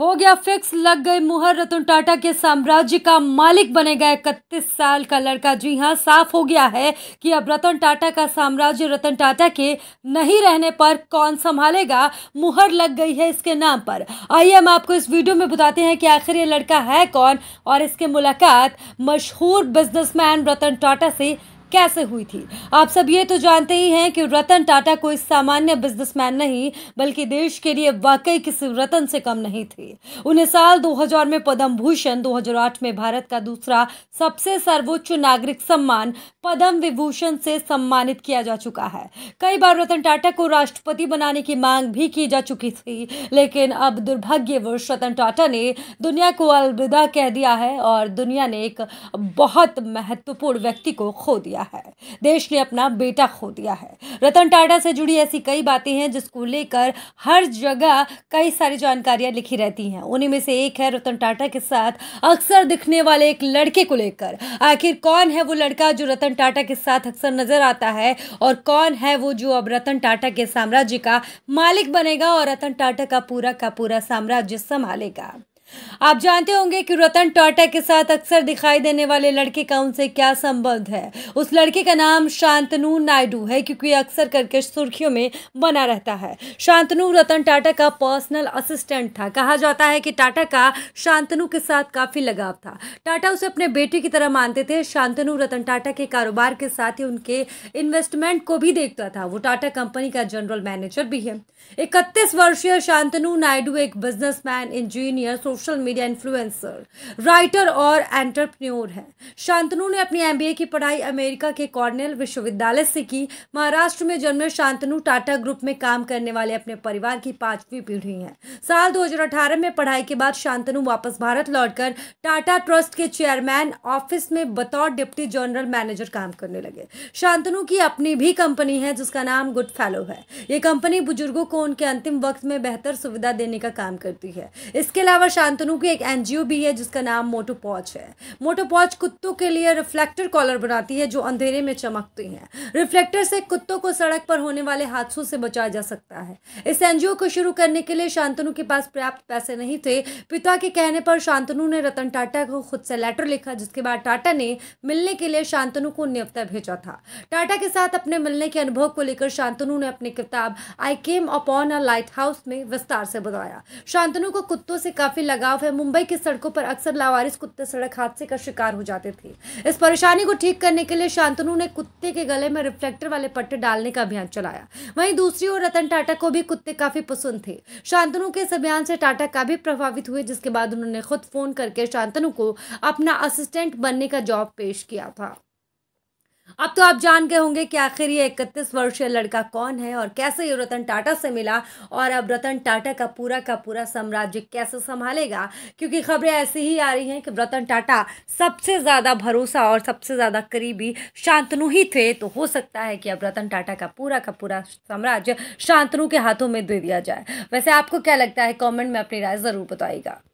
हो गया फिक्स लग गए मुहर रतन टाटा के साम्राज्य का मालिक बनेगा इकतीस साल का लड़का जी हाँ साफ हो गया है कि अब रतन टाटा का साम्राज्य रतन टाटा के नहीं रहने पर कौन संभालेगा मुहर लग गई है इसके नाम पर आइए हम आपको इस वीडियो में बताते हैं कि आखिर ये लड़का है कौन और इसके मुलाकात मशहूर बिजनेसमैन रतन टाटा से कैसे हुई थी आप सब ये तो जानते ही हैं कि रतन टाटा कोई सामान्य बिजनेसमैन नहीं बल्कि देश के लिए वाकई किसी रतन से कम नहीं थे उन्हें साल 2000 में पद्म भूषण 2008 में भारत का दूसरा सबसे सर्वोच्च नागरिक सम्मान पद्म विभूषण से सम्मानित किया जा चुका है कई बार रतन टाटा को राष्ट्रपति बनाने की मांग भी की जा चुकी थी लेकिन अब दुर्भाग्यवश रतन टाटा ने दुनिया को अलविदा कह दिया है और दुनिया ने एक बहुत महत्वपूर्ण व्यक्ति को खो दिया दिया है देश ने अपना बेटा खो दिया है रतन टाटा से जुड़ी ऐसी कई बातें हैं जिसको लेकर हर जगह कई सारी जानकारियां लिखी रहती हैं उन्हीं में से एक है रतन टाटा के साथ अक्सर दिखने वाले एक लड़के को लेकर आखिर कौन है वो लड़का जो रतन टाटा के साथ अक्सर नजर आता है और कौन है वो जो अब रतन टाटा के साम्राज्य का मालिक बनेगा और रतन टाटा का पूरा का पूरा साम्राज्य संभालेगा आप जानते होंगे कि रतन टाटा के साथ अक्सर दिखाई देने वाले लड़के का उनसे क्या संबंध है उस लड़के का नाम शांतनु नायडू है क्योंकि अक्सर करके सुर्खियों में बना रहता है शांतनु रतन टाटा का पर्सनल असिस्टेंट था कहा जाता है कि टाटा का शांतनु के साथ काफ़ी लगाव था टाटा उसे अपने बेटे की तरह मानते थे शांतनु रतन टाटा के कारोबार के साथ ही उनके इन्वेस्टमेंट को भी देखता था वो टाटा कंपनी का जनरल मैनेजर भी है इकतीस वर्षीय शांतनु नायडू एक businessman engineer social social media influencer writer और एंटरप्रेन्योर है शांतनु ने अपनी एमबीए की पढ़ाई अमेरिका के कॉर्नेल विश्वविद्यालय से की महाराष्ट्र में जन्मे शांतनु टाटा ग्रुप में काम करने वाले अपने परिवार की पांचवी पीढ़ी है साल दो में पढ़ाई के बाद शांतनु वापस भारत लौटकर टाटा ट्रस्ट के चेयरमैन ऑफिस में बतौर डिप्टी जनरल मैनेजर काम करने लगे शांतनु की अपनी भी कंपनी है जिसका नाम गुड फैलो है ये कंपनी बुजुर्गों को उनके अंतिम वक्त में बेहतर सुविधा देने का काम करती है इसके अलावा शांतनु की एक एनजीओ भी है जिसका नाम मोटो पॉच है मोटो पॉच कुत्तों के लिए रिफ्लेक्टर कॉलर बनाती है जो अंधेरे में चमकती हैं रिफ्लेक्टर से कुत्तों को सड़क पर होने वाले हादसों से बचाया जा सकता है इस एनजीओ को शुरू करने के लिए शांतनु के पास पर्याप्त पैसे नहीं थे पिता के कहने पर शांतनु ने रतन टाटा को खुद से लेटर लिखा जिसके बाद टाटा ने मिलने के लिए शांतनु को नियोक्ता भेजा था टाटा के साथ अपने मिलने के अनुभव को लेकर शांतनु ने अपनी किताब I came upon a lighthouse में विस्तार से बताया शांतनु को कुत्तों से काफी लगा लगाव है मुंबई की सड़कों पर अक्सर लावारिस कुत्ते सड़क हादसे का शिकार हो जाते थे इस परेशानी को ठीक करने के लिए शांतनु ने कुत्ते के गले में रिफ्लेक्टर वाले पट्टे डालने का अभियान चलाया वहीं दूसरी ओर रतन टाटा को भी कुत्ते काफी पसंद थे शांतनु के इस अभियान से टाटा काफी प्रभावित हुए जिसके बाद उन्होंने खुद फोन करके शांतनु को अपना असिस्टेंट बनने का जॉब पेश किया था अब तो आप जान गए होंगे कि आखिर ये इकतीस वर्षीय लड़का कौन है और कैसे ये रतन टाटा से मिला और अब रतन टाटा का पूरा का पूरा साम्राज्य कैसे संभालेगा क्योंकि खबरें ऐसी ही आ रही हैं कि रतन टाटा सबसे ज़्यादा भरोसा और सबसे ज़्यादा करीबी शांतनु ही थे तो हो सकता है कि अब रतन टाटा का पूरा का पूरा साम्राज्य शांतनु के हाथों में दे दिया जाए वैसे आपको क्या लगता है कॉमेंट में अपनी राय ज़रूर बताएगा